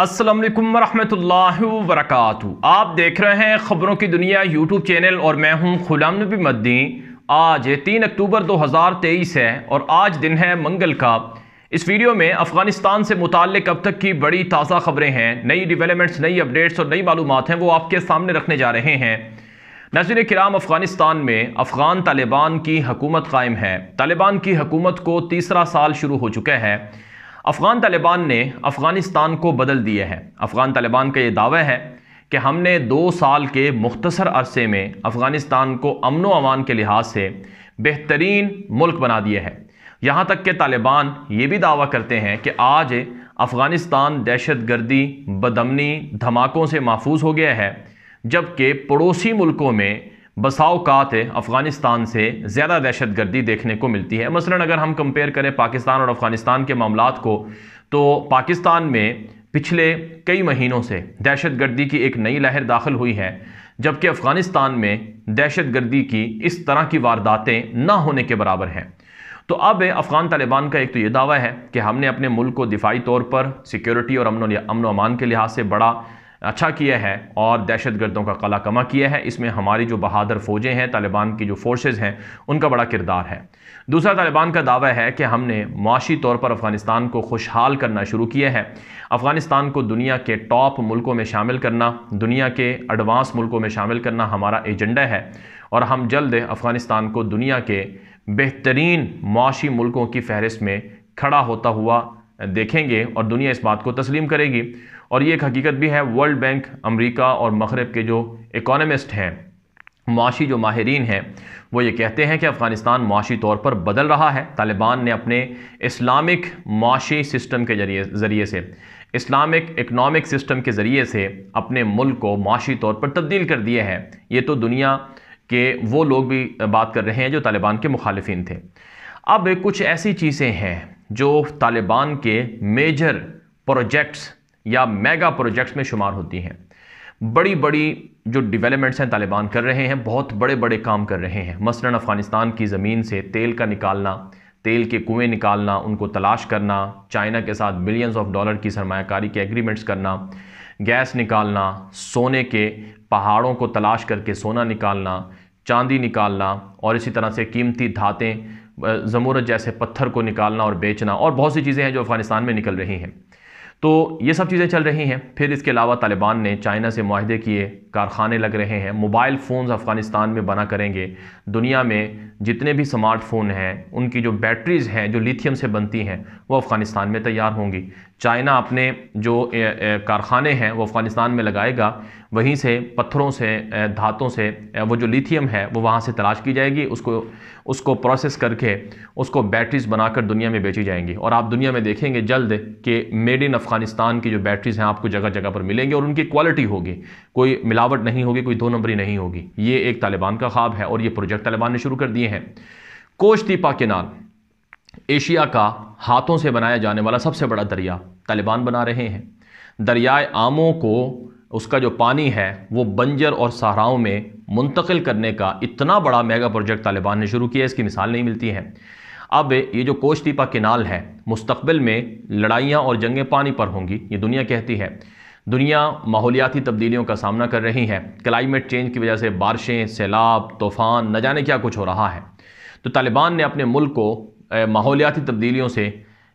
अस्सलाम वालेकुम रहमतुल्लाहि आप देख रहे हैं ख़बरों की दुनिया यूट्यूब चैनल और मैं हूं गुलाम नबी मद्दी आज तीन अक्टूबर 2023 है और आज दिन है मंगल का इस वीडियो में अफ़गानिस्तान से मुतक अब तक की बड़ी ताज़ा खबरें हैं नई डिवेलपमेंट्स नई अपडेट्स और नई मालूम हैं वो आपके सामने रखने जा रहे हैं नजर कराम अफगानिस्तान में अफगान तालिबान की हकूमत कायम है तालिबान की हकूमत को तीसरा साल शुरू हो चुका है अफ़गान तालिबान ने अफ़गानिस्तान को बदल दिया है अफ़गान तालिबान का ये दावा है कि हमने दो साल के मुख्तसर अरसे में अफ़गानिस्तान को अमन अमान के लिहाज से बेहतरीन मुल्क बना दिया है यहाँ तक कि तालिबान ये भी दावा करते हैं कि आज अफ़गानिस्तान दहशत गर्दी बदमनी धमाकों से महफूज हो गया है जबकि पड़ोसी मुल्कों में बसाओकात है अफ़गानिस्तान से ज़्यादा दहशत गर्दी देखने को मिलती है मसला अगर हम कंपेयर करें पाकिस्तान और अफ़गानिस्तान के मामला को तो पाकिस्तान में पिछले कई महीनों से दहशत गर्दी की एक नई लहर दाखिल हुई है जबकि अफ़गानिस्तान में दहशत गर्दी की इस तरह की वारदातें ना होने के बराबर हैं तो अब अफ़गान तालिबान का एक तो ये दावा है कि हमने अपने मुल्क को दिफाई तौर पर सिक्योरिटी और अमन अमन अमान के लिहाज से बड़ा अच्छा किया है और दहशत गर्दों का कला कमा किया है इसमें हमारी जो बहादुर फ़ौजें हैं तालिबान की जो फोर्सेज हैं उनका बड़ा किरदार है दूसरा तालिबान का दावा है कि हमने माशी तौर पर अफ़गानिस्तान को खुशहाल करना शुरू किया है अफ़गानिस्तान को दुनिया के टॉप मुल्कों में शामिल करना दुनिया के एडवांस मुल्कों में शामिल करना हमारा एजेंडा है और हम जल्द अफ़गानिस्तान को दुनिया के बेहतरीन माशी मुल्कों की फहरिस्त में खड़ा होता हुआ देखेंगे और दुनिया इस बात को तस्लीम करेगी और ये एक हकीकत भी है वर्ल्ड बैंक अमेरिका और मगरब के जो इकोनमिस्ट हैं माशी जो माहरीन हैं वो ये कहते हैं कि अफ़गानिस्तान माशी तौर पर बदल रहा है तालिबान ने अपने इस्लामिक माशी सिस्टम के जरिए ज़रिए से इस्लामिक इकनॉमिक सिस्टम के ज़रिए से अपने मुल्क को माशी तौर पर तब्दील कर दिया है ये तो दुनिया के वो लोग भी बात कर रहे हैं जो तालिबान के मुखालफन थे अब कुछ ऐसी चीज़ें हैं जो तालिबान के मेजर प्रोजेक्ट्स या मेगा प्रोजेक्ट्स में शुमार होती हैं बड़ी बड़ी जो डेवलपमेंट्स हैं तालिबान कर रहे हैं बहुत बड़े बड़े काम कर रहे हैं मसलन अफ़गानिस्तान की ज़मीन से तेल का निकालना तेल के कुएँ निकालना उनको तलाश करना चाइना के साथ बिलियंस ऑफ डॉलर की सरमाकारी के एग्रीमेंट्स करना गैस निकालना सोने के पहाड़ों को तलाश करके सोना निकालना चांदी निकालना और इसी तरह से कीमती धातें जमूरत जैसे पत्थर को निकालना और बेचना और बहुत सी चीज़ें हैं जो अफ़गानिस्तान में निकल रही हैं तो ये सब चीज़ें चल रही हैं फिर इसके अलावा तालिबान ने चाइना से माहदे किए कारखाने लग रहे हैं मोबाइल फ़ोन्स अफ़गानिस्तान में बना करेंगे दुनिया में जितने भी स्मार्टफ़ोन हैं उनकी जो बैटरीज़ हैं जो लिथियम से बनती हैं वो अफ़गानिस्तान में तैयार होंगी चाइना अपने जो कारखाने हैं वो अफ़गानिस्तान में लगाएगा वहीं से पत्थरों से धातों से वो जो लिथियम है वो वहाँ से तलाश की जाएगी उसको उसको प्रोसेस करके उसको बैटरीज़ बनाकर दुनिया में बेची जाएंगी और आप दुनिया में देखेंगे जल्द कि मेड इन अफ़गानिस्तान की जो बैटरीज़ हैं आपको जगह जगह पर मिलेंगी और उनकी क्वालिटी होगी कोई मिला मिलावट नहीं होगी कोई दो नंबरी नहीं होगी ये एक तालिबान का ख्वाब है और ये प्रोजेक्ट तालिबान ने शुरू कर दिए हैं कोश्तीपा केनाल एशिया का हाथों से बनाया जाने वाला सबसे बड़ा दरिया तालिबान बना रहे हैं दरियाए आमों को उसका जो पानी है वो बंजर और सहराओं में मुंतकिल करने का इतना बड़ा मेगा प्रोजेक्ट तालिबान ने शुरू किया इसकी मिसाल नहीं मिलती है अब ये जो कोश्तीपा किनाल है मुस्तबिल में लड़ाइयाँ और जंगें पानी पर होंगी ये दुनिया कहती है दुनिया माहौलियाती तब्दीलियों का सामना कर रही है क्लाइमेट चेंज की वजह से बारिशें सैलाब तूफ़ान न जाने क्या कुछ हो रहा है तो तालिबान ने अपने मुल्क को माहौलियाती तब्दीलियों से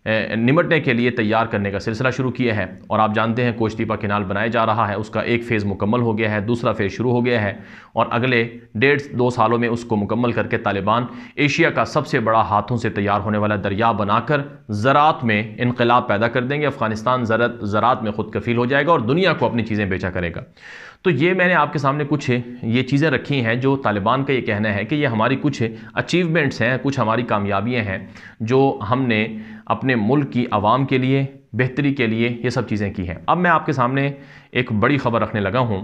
निमटने के लिए तैयार करने का सिलसिला शुरू किया है और आप जानते हैं कोचतीपा किनाल बनाया जा रहा है उसका एक फ़ेज़ मुकम्मल हो गया है दूसरा फेज़ शुरू हो गया है और अगले डेढ़ दो सालों में उसको मुकम्मल करके तालिबान एशिया का सबसे बड़ा हाथों से तैयार होने वाला दरिया बनाकर ज़रात में इनकलाब पैदा कर देंगे अफ़गानिस्तान ज़रात ज़रात में खुद कफील हो जाएगा और दुनिया को अपनी चीज़ें बेचा करेगा तो ये मैंने आपके सामने कुछ ये चीज़ें रखी हैं जो तालिबान का ये कहना है कि ये हमारी कुछ अचीवमेंट्स हैं कुछ हमारी कामयाबियाँ हैं जो हमने अपने मुल्क की आवाम के लिए बेहतरी के लिए ये सब चीज़ें की हैं अब मैं आपके सामने एक बड़ी ख़बर रखने लगा हूँ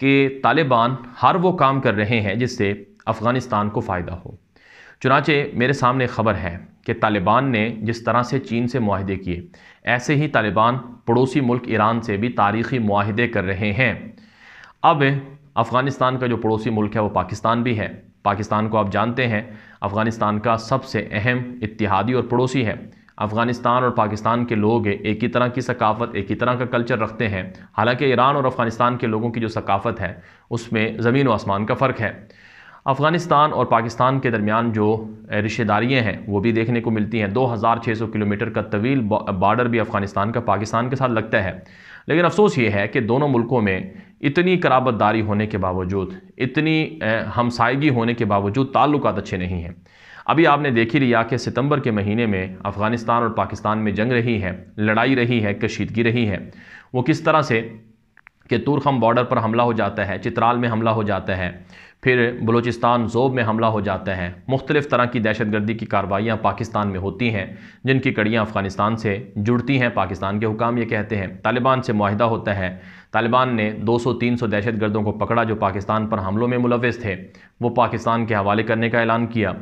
कि तालिबान हर वो काम कर रहे हैं जिससे अफ़गानिस्तान को फ़ायदा हो चुनाचे मेरे सामने ख़बर है कि तालिबान ने जिस तरह से चीन से माहदे किए ऐसे ही तालिबान पड़ोसी मुल्क ईरान से भी तारीख़ी माहदे कर रहे हैं अब अफ़गानिस्तान का जो पड़ोसी मुल्क है वो पाकिस्तान भी है पाकिस्तान को आप जानते हैं अफ़गानिस्तान का सबसे अहम इतिहादी और पड़ोसी है अफ़गानिस्तान और पाकिस्तान के लोग एक ही तरह की सकाफ़त एक ही तरह का कल्चर रखते हैं हालांकि ईरान और अफ़गानिस्तान के लोगों की जो सकाफ़त है उसमें ज़मीन व आसमान का फ़र्क है अफ़गानिस्तान और पाकिस्तान के दरमियान जो रिश्तेदारियाँ हैं वो भी देखने को मिलती हैं 2600 किलोमीटर का तवील बॉर्डर भी अफ़गानिस्तान का पाकिस्तान के साथ लगता है लेकिन अफसोस ये है कि दोनों मुल्कों में इतनी कराबतदारी होने के बावजूद इतनी हमसायगी होने के बावजूद ताल्लुक अच्छे नहीं हैं अभी आपने देख ही लिया कि सितंबर के महीने में अफ़गानिस्तान और पाकिस्तान में जंग रही है लड़ाई रही है कशीदगी रही है वो किस तरह से कि तुरखम बॉर्डर पर हमला हो जाता है चित्राल में हमला हो जाता है फिर बलूचिस्तान जोब में हमला हो जाता है मुख्तलिफ़ तरह की दहशत गर्दी की कार्रवाइयाँ पाकिस्तान में होती हैं जिनकी कड़ियाँ अफ़गानिस्तान से जुड़ती हैं पाकिस्तान के हुकाम ये कहते हैं तालिबान से माहिदा होता है तालिबान ने 200-300 दहशत गर्दों को पकड़ा जो पाकिस्तान पर हमलों में मुलव थे वो पाकिस्तान के हवाले करने का ऐलान किया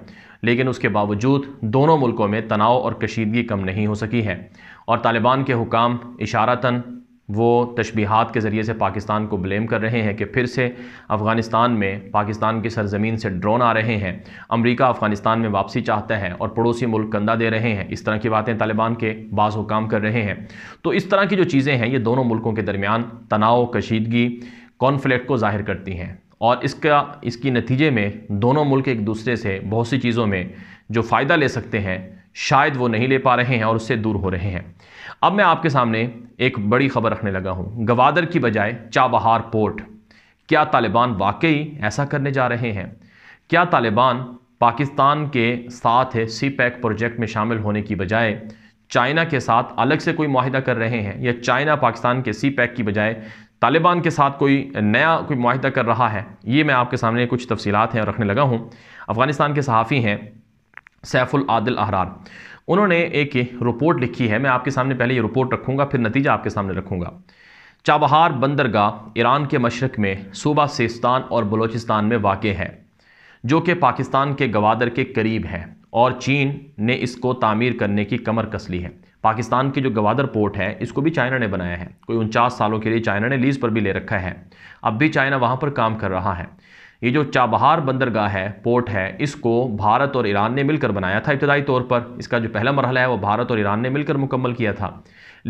लेकिन उसके बावजूद दोनों मुल्कों में तनाव और कशीदगी कम नहीं हो सकी है और तालिबान के हुकाम इशारतन वो तशबीहात के ज़रिए से पाकिस्तान को ब्लेम कर रहे हैं कि फिर से अफ़गानिस्तान में पाकिस्तान की सरजमीन से ड्रोन आ रहे हैं अमरीका अफ़गानिस्तान में वापसी चाहता है और पड़ोसी मुल्क कंधा दे रहे हैं इस तरह की बातें तालिबान के बाज़ हुकाम कर रहे हैं तो इस तरह की जो चीज़ें हैं ये दोनों मुल्कों के दरमियान तनाव कशीदगी कॉन्फ्लिक्ट को ज़ाहिर करती हैं और इसका इसकी नतीजे में दोनों मुल्क एक दूसरे से बहुत सी चीज़ों में जो फ़ायदा ले सकते हैं शायद वो नहीं ले पा रहे हैं और उससे दूर हो रहे हैं अब मैं आपके सामने एक बड़ी खबर रखने लगा हूँ गवादर की बजाय चाबहार पोर्ट क्या तालिबान वाकई ऐसा करने जा रहे हैं क्या तालिबान पाकिस्तान के साथ सी पैक e प्रोजेक्ट में शामिल होने की बजाय चाइना के साथ अलग से कोई माहिदा कर रहे हैं या चाइना पाकिस्तान के सी पैक e की बजाय तालिबान के साथ कोई नया कोई माहिदा कर रहा है ये मैं आपके सामने कुछ तफसीत हैं रखने लगा हूँ अफ़गानिस्तान के सहाफ़ी हैं सैफुल आदिल अहरार उन्होंने एक रिपोर्ट लिखी है मैं आपके सामने पहले ये रिपोर्ट रखूँगा फिर नतीजा आपके सामने रखूँगा चाबहार बंदरगाह ईरान के मशरक में सूबा सिस्तान और बलूचिस्तान में वाक़ है जो कि पाकिस्तान के गवादर के करीब है और चीन ने इसको तामीर करने की कमर कस ली है पाकिस्तान की जो गवादर पोर्ट है इसको भी चाइना ने बनाया है कोई उनचास सालों के लिए चाइना ने लीज़ पर भी ले रखा है अब भी चाइना वहाँ पर काम कर रहा है ये जो चाबहार बंदरगाह है पोर्ट है इसको भारत और ईरान ने मिलकर बनाया था इब्तदाई तौर पर इसका जो पहला मरहला है वो भारत और ईरान ने मिलकर मुकम्मल किया था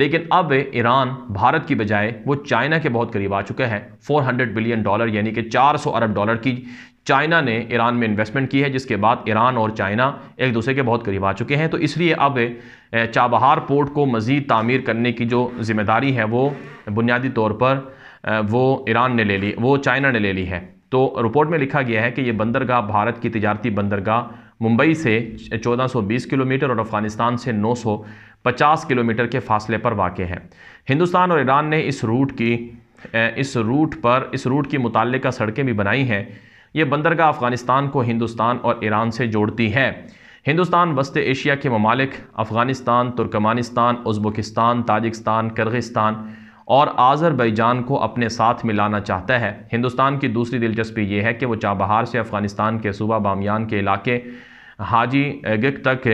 लेकिन अब ईरान भारत की बजाय वो चाइना के बहुत करीब आ चुका है 400 बिलियन डॉलर यानी कि 400 अरब डॉलर की चाइना ने ईरान में इन्वेस्टमेंट की है जिसके बाद ईरान और चाइना एक दूसरे के बहुत करीब आ चुके हैं तो इसलिए अब चाबहार पोर्ट को मज़ीद तामीर करने की जो जिम्मेदारी है वो बुनियादी तौर पर वो ईरान ने ले ली वो चाइना ने ले ली है तो रिपोर्ट में लिखा गया है कि ये बंदरगाह भारत की तजारती बंदरगाह मुंबई से 1420 किलोमीटर और अफगानिस्तान से 950 किलोमीटर के फासले पर वाक़ है हिंदुस्तान और ईरान ने इस रूट की इस रूट पर इस रूट की का सड़कें भी बनाई हैं ये बंदरगाह अफ़गानिस्तान को हिंदुस्तान और ईरान से जोड़ती है हिंदुस्तान वस्त एशिया के ममालिक Afghanistan Turkmenistan Uzbekistan Tajikistan Kyrgyzstan और आज़रबैजान को अपने साथ मिलाना चाहता है हिंदुस्तान की दूसरी दिलचस्पी यह है कि वो चाबहार से अफ़गानिस्तान के सूबा बामियान के इलाके हाजी गिक तक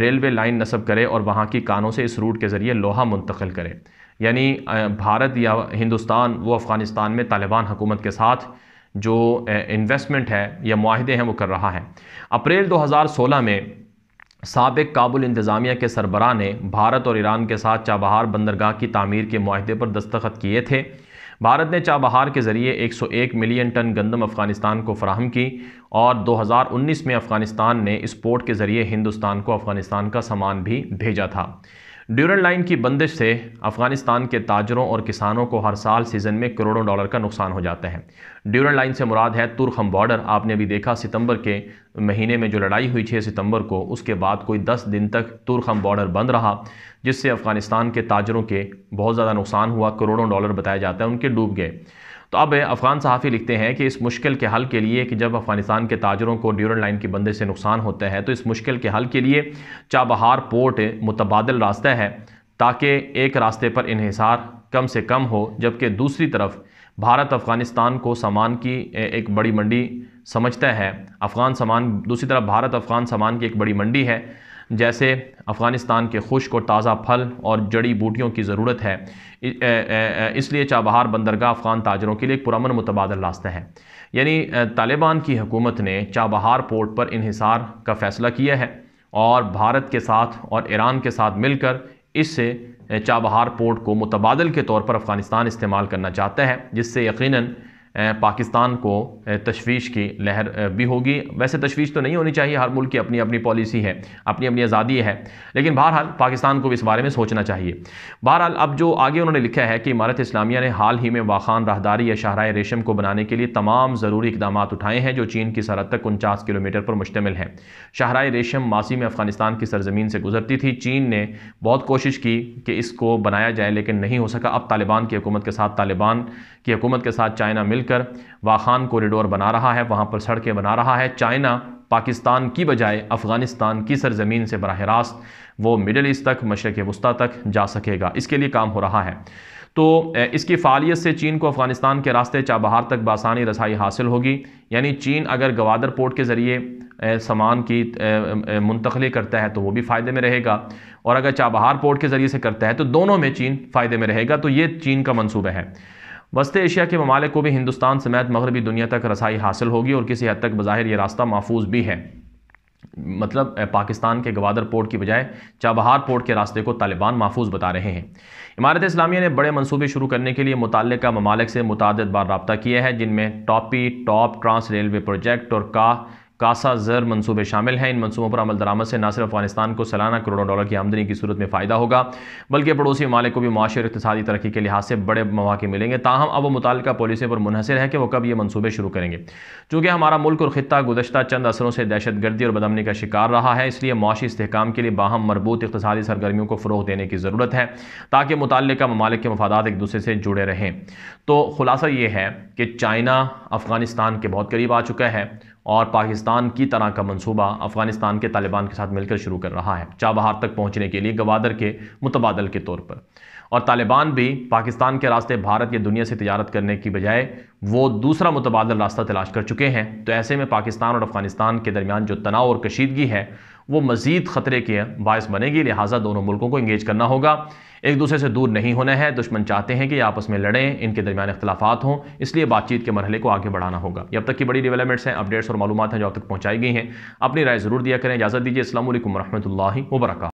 रेलवे लाइन नस्ब करे और वहाँ की कानों से इस रूट के ज़रिए लोहा मुंतकिल करे यानी भारत या हिंदुस्तान वो अफ़गानिस्तान में तालिबान हुकूमत के साथ जो इन्वेस्टमेंट है या माहदे हैं वो कर रहा है अप्रैल 2016 में सबक काबुल इंतज़ामिया के सरबरा ने भारत और ईरान के साथ चाबहार बंदरगाह की तमीर के माहदे पर दस्तखत किए थे भारत ने चाबहार के ज़रिए 101 मिलियन टन गंदम अफ़गानिस्तान को फराहम की और 2019 में अफ़गानिस्तान ने इस पोर्ट के ज़रिए हिंदुस्तान को अफ़गानिस्तान का सामान भी भेजा था ड्यूरल लाइन की बंदिश से अफगानिस्तान के ताजरों और किसानों को हर साल सीज़न में करोड़ों डॉलर का नुकसान हो जाता है ड्यूरल लाइन से मुराद है तुरखम बॉर्डर आपने अभी देखा सितंबर के महीने में जो लड़ाई हुई छः सितंबर को उसके बाद कोई दस दिन तक तुर्खम बॉर्डर बंद रहा जिससे अफ़गानिस्तान के ताजरों के बहुत ज़्यादा नुकसान हुआ करोड़ों डॉलर बताया जाता है उनके डूब गए तो अब अफगान सहाफ़ी लिखते हैं कि इस मुश्किल के हल के लिए कि जब अफ़गानिस्तान के ताजरों को ड्यूर लाइन की बंदे से नुकसान होता है तो इस मुश्किल के हल के लिए चाबहार पोर्ट मुतबादल रास्ता है ताकि एक रास्ते पर इहिसार कम से कम हो जबकि दूसरी तरफ भारत अफ़गानिस्तान को सामान की एक बड़ी मंडी समझता है अफ़गान सामान दूसरी तरफ भारत अफ़गान सामान की एक बड़ी मंडी है जैसे अफ़गानिस्तान के खुश्क और ताज़ा फल और जड़ी बूटियों की ज़रूरत है इसलिए चाबहार बंदरगाह अफ़गान ताजरों के लिए एक पुरान मुतबाद रास्ता है यानी तालिबान की हुकूमत ने चाबहार पोर्ट पर इहिसार का फ़ैसला किया है और भारत के साथ और ईरान के साथ मिलकर इससे चाबहार पोर्ट को मुतबादल के तौर पर अफ़गानिस्तान इस्तेमाल करना चाहता है जिससे यकीनन पाकिस्तान को तशवीश की लहर भी होगी वैसे तशवीश तो नहीं होनी चाहिए हर मुल्क की अपनी अपनी पॉलिसी है अपनी अपनी आज़ादी है लेकिन बहरहाल पाकिस्तान को भी इस बारे में सोचना चाहिए बहरहाल अब जो आगे उन्होंने लिखा है कि इमारत इस्लामिया ने हाल ही में वाखान राहदारी या शाहरा रेशम को बनाने के लिए तमाम ज़रूरी इकदाम उठाए हैं जो चीन की सरहद तक उनचास किलोमीटर पर मुश्तमिल है शाहरा रेशम मासी में अफगानिस्तान की सरजमीन से गुजरती थी चीन ने बहुत कोशिश की कि इसको बनाया जाए लेकिन नहीं हो सका अब तालिबान की हकूमत के साथ तालिबान की हकूमत के साथ चाइना मिल मिलकर वाहान कॉरिडोर बना रहा है वहाँ पर सड़कें बना रहा है चाइना पाकिस्तान की बजाय अफ़गानिस्तान की सरजमीन से बरह रास्त वो मिडल ईस्ट तक मशरक वस्ती तक जा सकेगा इसके लिए काम हो रहा है तो इसकी फ़ालियत से चीन को अफ़गानिस्तान के रास्ते चाबहार तक बासानी रसाई हासिल होगी यानी चीन अगर गवादर पोर्ट के ज़रिए सामान की मुंतकली करता है तो वो भी फ़ायदे में रहेगा और अगर चाबहार पोर्ट के ज़रिए से करता है तो दोनों में चीन फ़ायदे में रहेगा तो ये चीन का मनसूबा है वस्त एशिया के ममालिक को भी हिंदुस्तान समेत मगरबी दुनिया तक रसाई हासिल होगी और किसी हद तक बाहिर यह रास्ता महफूज भी है मतलब पाकिस्तान के गवादर पोर्ट की बजाय चाबहार पोर्ट के रास्ते को तालिबान महफूज बता रहे हैं इमारत इस्लामिया ने बड़े मनसूबे शुरू करने के लिए मुतल ममालिक से मुतद बार रबा किया है जिनमें टॉपी टॉप ट्रांस रेलवे प्रोजेक्ट और का कासा ज़र मनसूबे शामिल हैं इन मनसूबों पर अमल दरामद से न सिर्फ अफगानिस्तान को सालाना करोड़ों डॉलर की आमदनी की सूरत में फ़ायदा होगा बल्कि पड़ोसी ममालिक को भी माशी और इकतदी तरक्की के लिहाज से बड़े मौाक़े मिलेंगे ताहम अब मुतल पॉलिसी पर मुनहसर है कि वो कब ये मनसूबे शुरू करेंगे चूँकि हमारा मुल्क और ख़त्ता गुजशत चंद असरों से दहशत गर्दी और बदमनी का शिकार रहा है इसलिए माशी इसकाम के लिए बाहम मरबूत इकतदी सरगर्मियों को फ़रोग देने की ज़रूरत है ताकि मुतल ममालिक के एक दूसरे से जुड़े रहें तो खुलासा ये है कि चाइना अफ़गानिस्तान के बहुत करीब आ चुका है और पाकिस्तान की तरह का मनसूबा अफगानिस्तान के तालिबान के साथ मिलकर शुरू कर रहा है चाबहार तक पहुंचने के लिए गवादर के मुतबादल के तौर पर और तालिबान भी पाकिस्तान के रास्ते भारत या दुनिया से तजारत करने की बजाय वो दूसरा मुतबादल रास्ता तलाश कर चुके हैं तो ऐसे में पाकिस्तान और अफगानिस्तान के दरमियान जो तनाव और कशीदगी है वो मज़ीद ख़तरे के बायस बनेगी लिहाजा दोनों मुल्कों को इंगेज करना होगा एक दूसरे से दूर नहीं होना है दुश्मन चाहते हैं कि आपस में लड़ें इनके दरमियान इख्तलाफात हों इसलिए बातचीत के मरहले को आगे बढ़ाना होगा जब अब तक की बड़ी डेवलपमेंट्स हैं अपडेट्स और मालूम हैं जो अब तक पहुँचाई गई हैं अपनी राय ज़रूर दिया करें इजाज़त दीजिए असल वरहमल वर्क